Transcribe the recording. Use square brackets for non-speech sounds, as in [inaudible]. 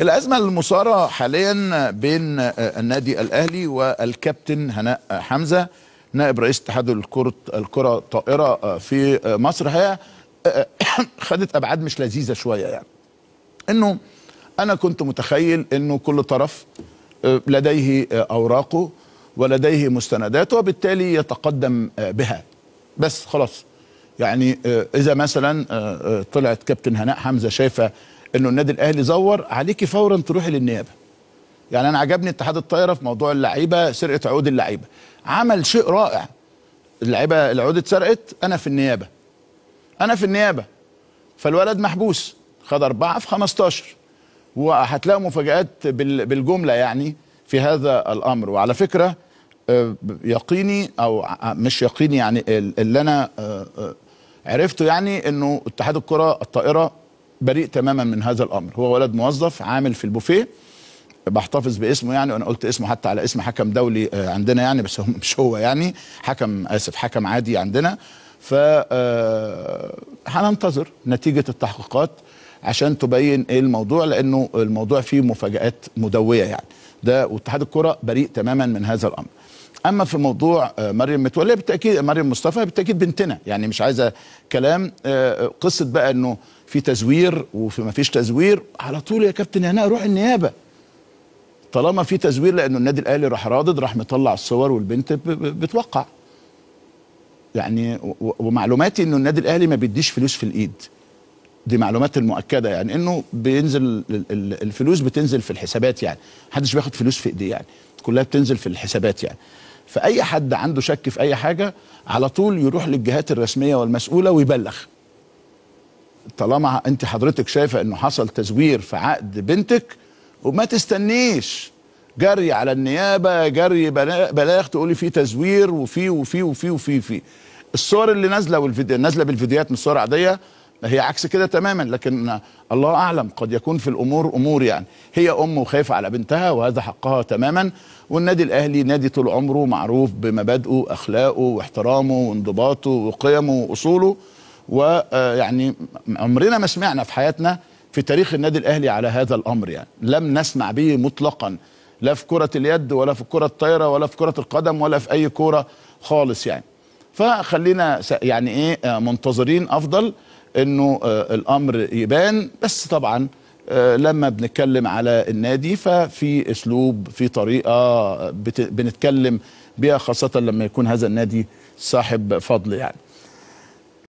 الازمه المصارة حاليا بين آه، النادي الاهلي والكابتن هناء حمزه نائب رئيس اتحاد الكره الكره الطائره آه، في آه، مصر هي [coughs] خدت ابعاد مش لذيذه شويه يعني انه انا كنت متخيل انه كل طرف لديه اوراقه ولديه مستندات وبالتالي يتقدم بها بس خلاص يعني اذا مثلا طلعت كابتن هناء حمزه شايفه انه النادي الاهلي زور عليكي فورا تروحي للنيابه يعني انا عجبني اتحاد الطايره في موضوع اللعيبه سرقه عقود اللعيبه عمل شيء رائع اللعيبه العقود اتسرقت انا في النيابه انا في النيابه فالولد محبوس خد أربعة في 15 وهتلاقوا مفاجآت بالجملة يعني في هذا الأمر وعلى فكرة آه، يقيني أو مش يقيني يعني اللي أنا آه، آه، عرفته يعني أنه اتحاد الكرة الطائرة بريء تماما من هذا الامر هو ولد موظف عامل في البوفيه بحتفظ باسمه يعني وانا قلت اسمه حتى على اسم حكم دولي آه، عندنا يعني بس هو [laughs] مش هو يعني حكم اسف حكم عادي عندنا ف آه، هننتظر نتيجه التحقيقات عشان تبين ايه الموضوع لانه الموضوع فيه مفاجات مدويه يعني ده واتحاد الكره بريء تماما من هذا الامر اما في موضوع آه، مريم متوليه بالتاكيد مريم مصطفى بالتاكيد بنتنا يعني مش عايزه كلام قصه بقى انه في تزوير وفي ما فيش تزوير على طول يا كابتن هناء روح النيابه طالما في تزوير لانه النادي الاهلي راح رادد راح مطلع الصور والبنت بتوقع يعني ومعلوماتي انه النادي الاهلي ما بيديش فلوس في الايد دي معلومات المؤكده يعني انه بينزل الفلوس بتنزل في الحسابات يعني حدش بياخد فلوس في ايديه يعني كلها بتنزل في الحسابات يعني فاي حد عنده شك في اي حاجه على طول يروح للجهات الرسميه والمسؤوله ويبلغ طالما انت حضرتك شايفه انه حصل تزوير في عقد بنتك وما تستنيش جري على النيابه جري بلاغ تقولي في تزوير وفي وفي وفي وفي في الصور اللي نازله والفيديو نازله بالفيديوهات من صور عاديه هي عكس كده تماما لكن الله اعلم قد يكون في الامور امور يعني هي ام وخايفه على بنتها وهذا حقها تماما والنادي الاهلي نادي طول عمره معروف بمبادئه اخلاقه واحترامه وانضباطه وقيمه واصوله ويعني آه، عمرنا ما سمعنا في حياتنا في تاريخ النادي الاهلي على هذا الامر يعني لم نسمع به مطلقا لا في كره اليد ولا في الكره الطايره ولا في كره القدم ولا في اي كوره خالص يعني فخلينا يعني ايه آه، منتظرين افضل انه آه، الامر يبان بس طبعا لما بنتكلم على النادي ففي اسلوب في طريقه بنتكلم بيها خاصه لما يكون هذا النادي صاحب فضل يعني